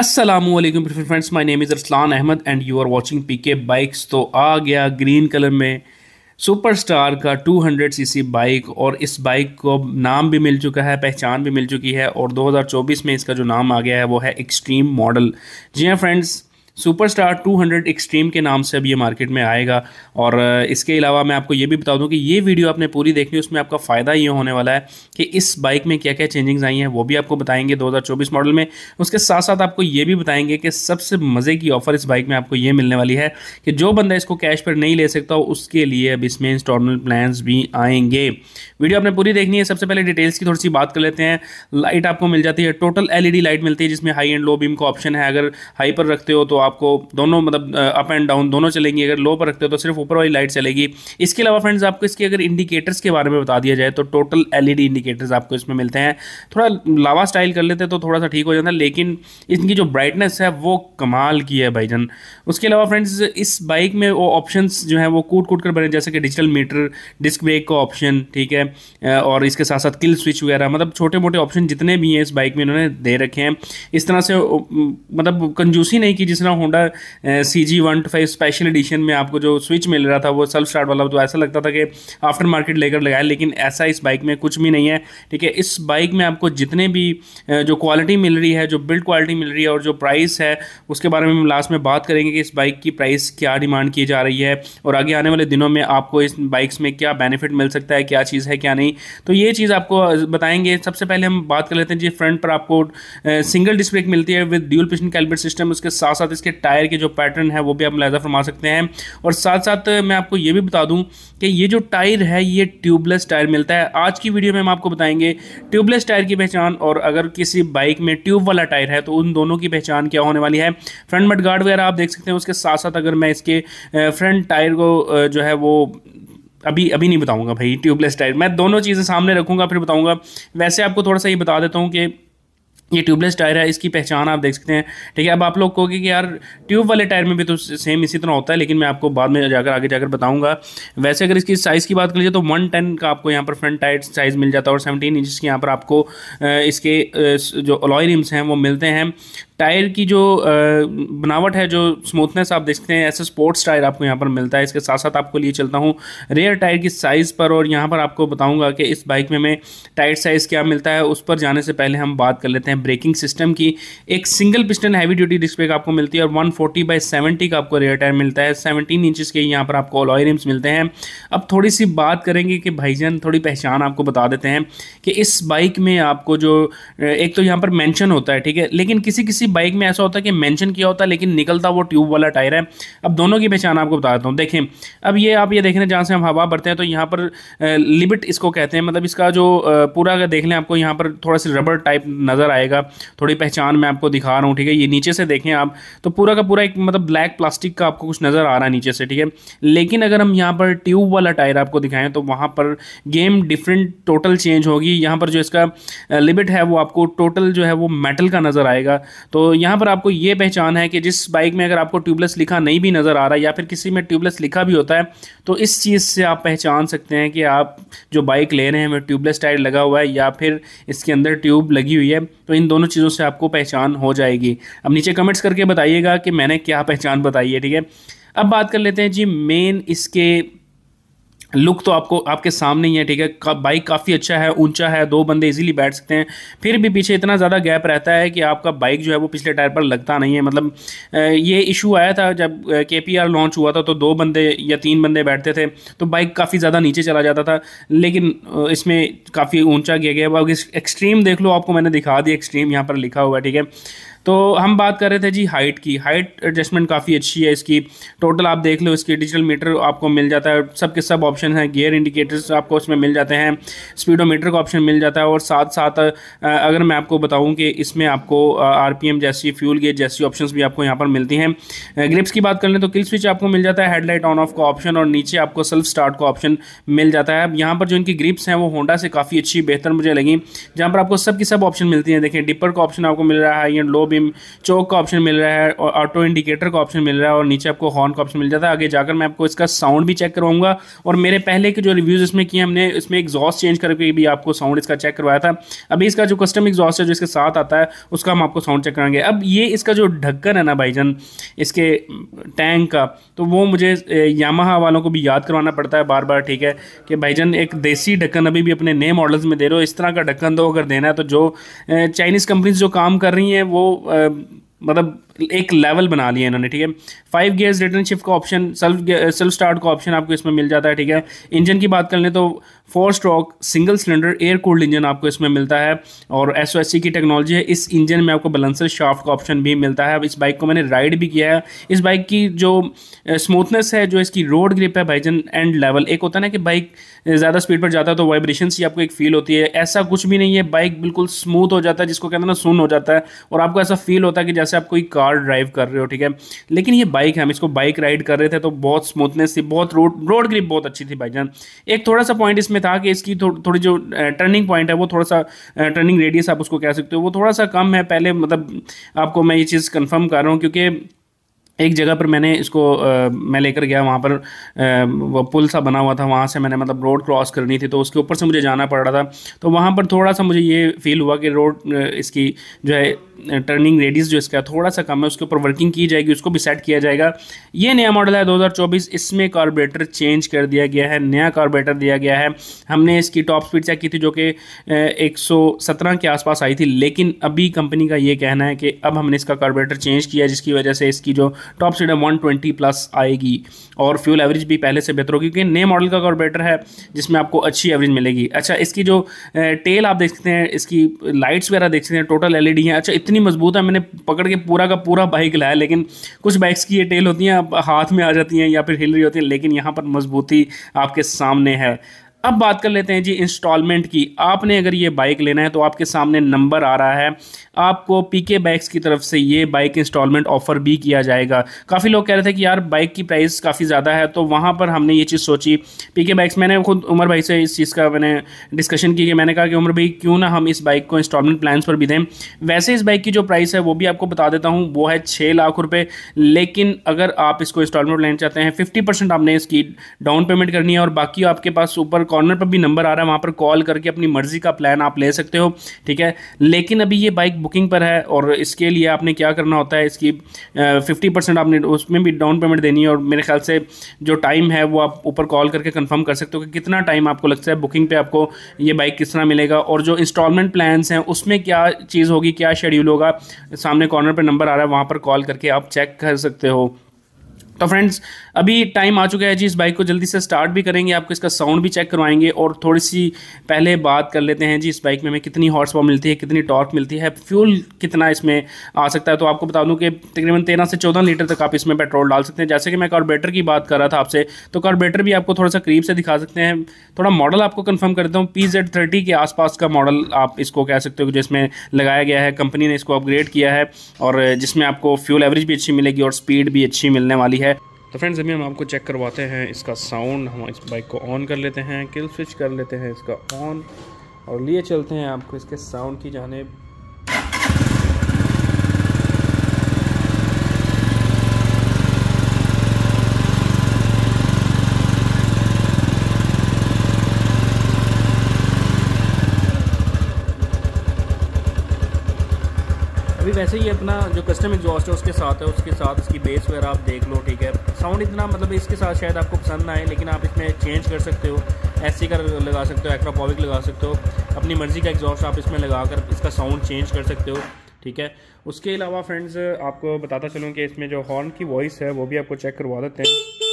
Aslam friends my name is Arsalan Ahmad and you are watching P K bikes तो आ गया green colour में superstar का 200 सीसी बाइक और इस बाइक को नाम भी मिल चुका है पहचान भी मिल चुकी है और 2024 में इसका जो नाम आ गया है वो है एक्सट्रीम मॉडल जी हाँ फ्रेंड्स सुपरस्टार 200 एक्सट्रीम के नाम से अब ये मार्केट में आएगा और इसके अलावा मैं आपको ये भी बता दूं कि ये वीडियो आपने पूरी देखनी है उसमें आपका फ़ायदा ये होने वाला है कि इस बाइक में क्या क्या चेंजिंग्स आई हैं वो भी आपको बताएंगे 2024 मॉडल में उसके साथ साथ आपको ये भी बताएंगे कि सबसे मज़े की ऑफ़र इस बाइक में आपको ये मिलने वाली है कि जो बंदा इसको कैश पर नहीं ले सकता उसके लिए अब इसमें इंस्टॉलमेंट प्लान भी आएंगे वीडियो आपने पूरी देखनी है सबसे पहले डिटेल्स की थोड़ी सी बात कर लेते हैं लाइट आपको मिल जाती है टोटल एल लाइट मिलती है जिसमें हाई एंड लो बीम का ऑप्शन है अगर हाई पर रखते हो तो आप आपको दोनों मतलब अप एंड डाउन दोनों चलेंगी अगर लो पर रखते हो तो सिर्फ ऊपर वाली लाइट चलेगी इसके अलावा फ्रेंड्स आपको इसके अगर इंडिकेटर्स के बारे में बता दिया जाए तो टोटल एलईडी इंडिकेटर्स आपको इसमें मिलते हैं थोड़ा लावा स्टाइल कर लेते तो थोड़ा सा ठीक हो जाता है लेकिन इनकी जो ब्राइटनेस है वो कमाल की है भाईजन उसके अलावा फ्रेंड्स इस बाइक में वो ऑप्शन जो है वो कूट कूट कर बने जैसे कि डिजिटल मीटर डिस्क ब्रेक का ऑप्शन ठीक है और इसके साथ साथ किल स्विच वगैरह मतलब छोटे मोटे ऑप्शन जितने भी हैं इस बाइक में इन्होंने दे रखे हैं इस तरह से मतलब कंजूसी नहीं की जिस तरह Honda C G one two five special edition में आपको जो स्विच मिल रहा था वो सेल्फ स्टार्ट वाला तो ऐसा लगता था कि आफ्टर मार्केट लेकर लगाया लेकिन ऐसा इस बाइक में कुछ भी नहीं है ठीक है इस बाइक में आपको जितने भी जो क्वालिटी मिल रही है जो बिल्ड क्वालिटी मिल रही है और जो प्राइस है उसके बारे में हम लास्ट में बात करेंगे कि इस बाइक की प्राइस क्या डिमांड की जा रही है और आगे आने वाले दिनों में आपको इस बाइक्स में क्या बेनिफिट मिल सकता है क्या चीज़ है क्या नहीं तो ये चीज़ आपको बताएंगे सबसे पहले हम बात कर लेते हैं जी फ्रंट पर आपको सिंगल डिस्प्ले मिलती है with dual piston caliper system उसके साथ साथ इसके टायर के जो पैटर्न है वो भी आप मुलायजा फरमा सकते हैं और साथ साथ मैं आपको ये भी बता दूँ कि ये जो टायर है ये ट्यूबलेस टायर मिलता है आज की वीडियो में हम आपको बताएंगे ट्यूबलेस टायर की पहचान और अगर किसी बाइक में ट्यूब वाला टायर है तो उन दोनों की पहचान क्या होने वाली है फ्रंट मट गार्ड वगैरह आप देख सकते हैं उसके साथ साथ अगर मैं इसके फ्रंट टायर को जो है वो अभी अभी नहीं बताऊंगा भाई ट्यूबलेस टायर मैं दोनों चीज़ें सामने रखूंगा फिर बताऊंगा वैसे आपको थोड़ा सा ये बता देता हूँ कि ये ट्यूबलेस टायर है इसकी पहचान आप देख सकते हैं ठीक है अब आप लोग कहोगे कि यार ट्यूब वाले टायर में भी तो सेम इसी तरह होता है लेकिन मैं आपको बाद में जाकर आगे जाकर बताऊंगा वैसे अगर इसकी साइज़ की बात करिए तो वन टेन का आपको यहाँ पर फ्रंट टायर साइज़ मिल जाता है और सेवनटीन इंच के यहाँ पर आपको इसके जो अलॉय रिम्स हैं वो मिलते हैं टायर की जो बनावट है जो स्मूथनेस आप देखते हैं ऐसे स्पोर्ट्स टायर आपको यहाँ पर मिलता है इसके साथ साथ आपको लिए चलता हूँ रेयर टायर की साइज़ पर और यहाँ पर आपको बताऊँगा कि इस बाइक में हमें टायर साइज़ क्या मिलता है उस पर जाने से पहले हम बात कर लेते हैं ब्रेकिंग सिस्टम की एक single piston heavy duty disc brake आपको मिलती है और वन फोर्टी बाई सेवेंटी का आपको रेयर टायर मिलता है सेवनटीन इंचज़ के यहाँ पर आपको ऑलॉय रिम्स मिलते हैं अब थोड़ी सी बात करेंगे कि भाईजान थोड़ी पहचान आपको बता देते हैं कि इस बाइक में आपको जो एक तो यहाँ पर मैंशन होता है ठीक है लेकिन किसी किसी किसी बाइक में ऐसा होता है कि मेंशन किया होता है लेकिन निकलता वो ट्यूब वाला टायर है अब दोनों की पहचान आपको बता देता हूँ देखें अब ये आप ये देख रहे हैं जहाँ से हम हवा भरते हैं तो यहाँ पर लिमिट इसको कहते हैं मतलब इसका जो पूरा अगर देख लें आपको यहाँ पर थोड़ा सा रबड़ टाइप नज़र आएगा थोड़ी पहचान मैं आपको दिखा रहा हूँ ठीक है ये नीचे से देखें आप तो पूरा का पूरा एक मतलब ब्लैक प्लास्टिक का आपको कुछ नज़र आ रहा है नीचे से ठीक है लेकिन अगर हम यहाँ पर ट्यूब वाला टायर आपको दिखाएं तो वहाँ पर गेम डिफरेंट टोटल चेंज होगी यहाँ पर जो इसका लिमिट है वो आपको टोटल जो है वो मेटल का नज़र आएगा तो तो यहाँ पर आपको ये पहचान है कि जिस बाइक में अगर आपको ट्यूबलेस लिखा नहीं भी नज़र आ रहा है या फिर किसी में ट्यूबलेस लिखा भी होता है तो इस चीज़ से आप पहचान सकते हैं कि आप जो बाइक ले रहे हैं वह ट्यूबलेस टायर लगा हुआ है या फिर इसके अंदर ट्यूब लगी हुई है तो इन दोनों चीज़ों से आपको पहचान हो जाएगी अब नीचे कमेंट्स करके बताइएगा कि मैंने क्या पहचान बताई है ठीक है अब बात कर लेते हैं जी मेन इसके लुक तो आपको आपके सामने ही है ठीक है का, बाइक काफ़ी अच्छा है ऊंचा है दो बंदे इजीली बैठ सकते हैं फिर भी पीछे इतना ज़्यादा गैप रहता है कि आपका बाइक जो है वो पिछले टायर पर लगता नहीं है मतलब ये इशू आया था जब के पी आर लॉन्च हुआ था तो दो बंदे या तीन बंदे बैठते थे तो बाइक काफ़ी ज़्यादा नीचे चला जाता था लेकिन इसमें काफ़ी ऊँचा किया गया अब एक्सट्रीम देख लो आपको मैंने दिखा दिया एक्सट्रीम यहाँ पर लिखा हुआ है ठीक है तो हम बात कर रहे थे जी हाइट की हाइट एडजस्टमेंट काफ़ी अच्छी है इसकी टोटल आप देख लो इसकी डिजिटल मीटर आपको मिल जाता है सब के सब ऑप्शन हैं गियर इंडिकेटर्स आपको इसमें मिल जाते हैं स्पीडोमीटर का ऑप्शन मिल जाता है और साथ साथ अगर मैं आपको बताऊँ कि इसमें आपको आर जैसी फ्यूल गेट जैसी ऑप्शन भी आपको यहाँ पर मिलती हैं ग्रिप्स की बात कर लें तो किल स्विच आपको मिल जाता है हेडलाइट ऑन ऑफ का ऑप्शन और नीचे आपको सेल्फ स्टार्ट का ऑप्शन मिल जाता है अब यहाँ पर जो इनकी ग्रिप्स हैं वो होंडा से काफ़ी अच्छी बेहतर मुझे लगी जहाँ पर आपको सब की सब ऑप्शन मिलती हैं देखें डिपर का ऑप्शन आपको मिल रहा है हाई एंड लो भी चौक का ऑप्शन मिल रहा है और ऑटो इंडिकेटर का ऑप्शन मिल रहा है और नीचे आपको हॉर्न का ऑप्शन मिल जाता है आगे जाकर मैं आपको इसका साउंड भी चेक करवाऊंगा और मेरे पहले के जो रिव्यूज़ इसमें किए हमने इसमें एग्जॉस्ट चेंज करके भी आपको साउंड इसका चेक करवाया था अभी इसका जो कस्टम एग्जॉस्ट है जो इसके साथ आता है उसका हम आपको साउंड चेक कराएंगे अब ये इसका जो ढक्कन है ना भाईजन इसके टैंक का तो वो मुझे यामा वालों को भी याद करवाना पड़ता है बार बार ठीक है कि भाईजन एक देसी ढक्कन अभी भी अपने नए मॉडल्स में दे रहे हो इस तरह का ढक्कन दो अगर देना है तो जो चाइनीज़ कंपनीज जो काम कर रही हैं वो मतलब एक लेवल बना लिया इन्होंने ठीक है फाइव गियर्स रिटर्न शिफ्ट का ऑप्शन सेल्फ सेल्फ स्टार्ट का ऑप्शन आपको इसमें मिल जाता है ठीक है इंजन की बात कर लें तो four stroke single cylinder air cooled engine आपको इसमें मिलता है और एस ओ एस सी की टेक्नोलॉजी है इस इंजन में आपको बलेंसर शाफ्ट का ऑप्शन भी मिलता है अब इस बाइक को मैंने राइड भी किया है इस बाइक की जो स्मूथनेस है जो इसकी रोड ग्रिप है भाईजन एंड लेवल एक होता है ना कि बाइक ज़्यादा स्पीड पर जाता है तो वाइब्रेशन सी आपको एक फील होती है ऐसा कुछ भी नहीं है बाइक बिल्कुल स्मूथ हो जाता है जिसको कहते हैं ना सुन हो जाता है और आपको ऐसा फील होता है कि जैसे आप कोई कार ड्राइव कर रहे हो ठीक है लेकिन ये बाइक है हम इसको बाइक राइड कर रहे थे तो बहुत स्मूथनेस थी बहुत रोड रोड ग्रिप बहुत अच्छी थी भाईजान एक थोड़ा सा पॉइंट इसमें में था कि इसकी थो, थोड़ी जो टर्निंग पॉइंट है वो थोड़ा सा टर्निंग रेडियस आप उसको कह सकते हो वो थोड़ा सा कम है पहले मतलब आपको मैं ये चीज़ कन्फर्म कर रहा हूँ क्योंकि एक जगह पर मैंने इसको आ, मैं लेकर गया वहाँ पर आ, वो पुल सा बना हुआ था वहाँ से मैंने मतलब रोड क्रॉस करनी थी तो उसके ऊपर से मुझे जाना पड़ रहा था तो वहाँ पर थोड़ा सा मुझे ये फील हुआ कि रोड इसकी जो है टर्निंग रेडियस जो इसका थोड़ा सा कम है उसके ऊपर वर्किंग की जाएगी उसको भी सेट किया जाएगा ये नया मॉडल है 2024 इसमें कार्बोरेटर चेंज कर दिया गया है नया कार्बोरेटर दिया गया है हमने इसकी टॉप स्पीड चेक की थी जो कि 117 के आसपास आई थी लेकिन अभी कंपनी का ये कहना है कि अब हमने इसका कार्बोरेटर चेंज किया जिसकी वजह से इसकी जो टॉप सीडर वन ट्वेंटी प्लस आएगी और फ्यूल एवरेज भी पहले से बेहतर होगी क्योंकि नए मॉडल का बेटर है जिसमें आपको अच्छी एवरेज मिलेगी अच्छा इसकी जो टेल आप देख सकते हैं इसकी लाइट्स वगैरह देख सकते हैं टोटल एल ई हैं अच्छा इतनी मजबूत है मैंने पकड़ के पूरा का पूरा बाइक लाया लेकिन कुछ बाइक्स की ये टेल होती हैं हाथ में आ जाती हैं या फिर हिल रही होती हैं लेकिन यहाँ पर मजबूती आपके सामने है अब बात कर लेते हैं जी इंस्टॉलमेंट की आपने अगर ये बाइक लेना है तो आपके सामने नंबर आ रहा है आपको पीके बाइक्स की तरफ से ये बाइक इंस्टॉलमेंट ऑफर भी किया जाएगा काफ़ी लोग कह रहे थे कि यार बाइक की प्राइस काफ़ी ज़्यादा है तो वहाँ पर हमने ये चीज़ सोची पीके बाइक्स मैंने खुद उमर भाई से इस चीज़ का मैंने डिस्कशन की कि मैंने कहा कि उमर भाई क्यों ना हम इस बाइक को इंस्टॉलमेंट प्लान्स पर भी दें वैसे इस बाइक की जो प्राइस है वो भी आपको बता देता हूँ वो है छः लाख रुपये लेकिन अगर आप इसको इंस्टॉलमेंट लेना चाहते हैं फिफ्टी आपने इसकी डाउन पेमेंट करनी है और बाकी आपके पास ऊपर कॉर्नर पर भी नंबर आ रहा है वहाँ पर कॉल करके अपनी मर्ज़ी का प्लान आप ले सकते हो ठीक है लेकिन अभी ये बाइक बुकिंग पर है और इसके लिए आपने क्या करना होता है इसकी फिफ्टी परसेंट आपने उसमें भी डाउन पेमेंट देनी है और मेरे ख्याल से जो टाइम है वो आप ऊपर कॉल करके कन्फर्म कर सकते हो कि कितना टाइम आपको लगता है बुकिंग पर आपको ये बाइक किस तरह मिलेगा और जो इंस्टॉलमेंट प्लान्स हैं उसमें क्या चीज़ होगी क्या शेड्यूल होगा सामने कॉर्नर पर नंबर आ रहा है वहाँ पर कॉल करके आप चेक कर सकते हो तो फ्रेंड्स अभी टाइम आ चुका है जी इस बाइक को जल्दी से स्टार्ट भी करेंगे आपको इसका साउंड भी चेक करवाएंगे और थोड़ी सी पहले बात कर लेते हैं जी इस बाइक में हमें कितनी हॉर्स पावर मिलती है कितनी टॉर्क मिलती है फ्यूल कितना इसमें आ सकता है तो आपको बता दूं कि तकरीबन तेरह से चौदह लीटर तक आप इसमें पेट्रोल डाल सकते हैं जैसे कि मैं कारबेटर की बात कर रहा था आपसे तो कार्बोरेटर भी आपको थोड़ा सा करीब से दिखा सकते हैं थोड़ा मॉडल आपको कन्फर्म करता हूँ पी जेड थर्टी के आसपास का मॉडल आप इसको कह सकते हो जिसमें लगाया गया है कंपनी ने इसको अपग्रेड किया है और जिसमें आपको फ्यूल एवरेज भी अच्छी मिलेगी और स्पीड भी अच्छी मिलने वाली है तो फ्रेंड्स अभी हम आपको चेक करवाते हैं इसका साउंड हम इस बाइक को ऑन कर लेते हैं किल स्विच कर लेते हैं इसका ऑन और लिए चलते हैं आपको इसके साउंड की जानब वैसे ही अपना जो कस्टम एग्जॉस्ट है उसके साथ है उसके साथ इसकी बेस वगैरह आप देख लो ठीक है साउंड इतना मतलब इसके साथ शायद आपको पसंद ना आए लेकिन आप इसमें चेंज कर सकते हो एस का लगा सकते हो एक्ट्रापॉविक लगा सकते हो अपनी मर्ज़ी का एग्जॉस्ट आप इसमें लगा कर इसका साउंड चेंज कर सकते हो ठीक है उसके अलावा फ्रेंड्स आपको बताता चलूँ कि इसमें जो हॉर्न की वॉइस है वो भी आपको चेक करवा देते हैं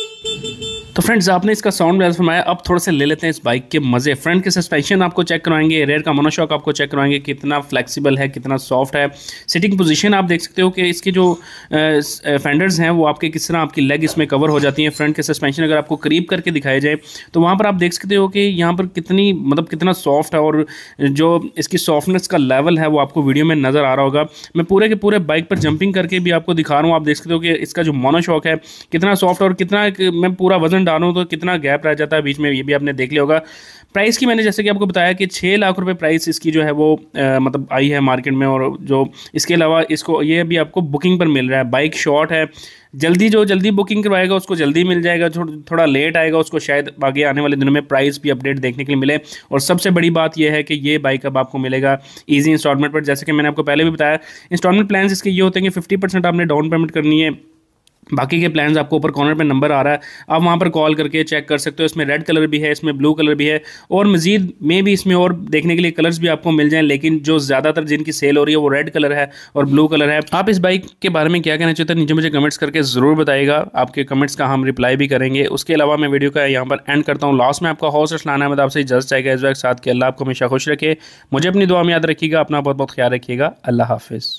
तो फ्रेंड्स आपने इसका साउंड बेल फरमाया अब थोड़ा से ले लेते हैं इस बाइक के मज़े फ्रंट के सस्पेंशन आपको चेक करवाएंगे रेयर का मोनोशॉक आपको चेक करवाएंगे कितना फ्लेक्सिबल है कितना सॉफ्ट है सिटिंग पोजीशन आप देख सकते हो कि इसके जो फेंडर्स हैं वो आपके किस तरह आपकी लेग इसमें कवर हो जाती है फ्रंट के सस्पेंशन अगर आपको करीब करके दिखाई जाए तो वहाँ पर आप देख सकते हो कि यहाँ पर कितनी मतलब कितना सॉफ्ट है और जो इसकी सॉफ्टनेस का लेवल है वो आपको वीडियो में नज़र आ रहा होगा मैं पूरे के पूरे बाइक पर जंपिंग करके भी आपको दिखा रहा हूँ आप देख सकते हो कि इसका जो मोनोशॉक है कितना सॉफ्ट और कितना मैं पूरा वजन डालूँ तो कितना गैप रह जाता है बीच में ये भी आपने देख लिया होगा प्राइस की मैंने जैसे कि आपको बताया कि छः लाख रुपये प्राइस इसकी जो है वो आ, मतलब आई है मार्केट में और जो इसके अलावा इसको ये भी आपको बुकिंग पर मिल रहा है बाइक शॉर्ट है जल्दी जो जल्दी बुकिंग करवाएगा उसको जल्दी मिल जाएगा जो थोड़ा लेट आएगा उसको शायद आगे आने वाले दिनों में प्राइस भी अपडेट देखने के लिए मिले और सबसे बड़ी बात यह है कि ये बाइक अब आपको मिलेगा ईजी इंस्टॉलमेंट पर जैसे कि मैंने आपको पहले भी बताया इंस्टॉलमेंट प्लान्स इसके ये होते हैं कि फिफ्टी आपने डाउन पेमेंट करनी है बाकी के प्लान्स आपको ऊपर कॉर्नर पे नंबर आ रहा है आप वहाँ पर कॉल करके चेक कर सकते हो इसमें रेड कलर भी है इसमें ब्लू कलर भी है और मजीद में भी इसमें और देखने के लिए कलर्स भी आपको मिल जाएं लेकिन जो ज़्यादातर जिनकी सेल हो रही है वो रेड कलर है और ब्लू कलर है आप इस बाइक के बारे में क्या कहना चाहते हैं नीचे मुझे कमेंट्स करके ज़रूर बताइएगा आपके कमेंट्स का हम रिप्लाई भी करेंगे उसके अलावा मैं वीडियो का यहाँ पर एंड करता हूँ लास्ट में आपका हौस असलाना अहमद आपसे जस्ट चाहेगा इस वक्त साथ के अल्लाह आपको हमेशा खुश रखे मुझे अपनी दुआ में याद रखिएगा अपना बहुत बहुत ख्याल रखिएगा अल्लाह हाफिज़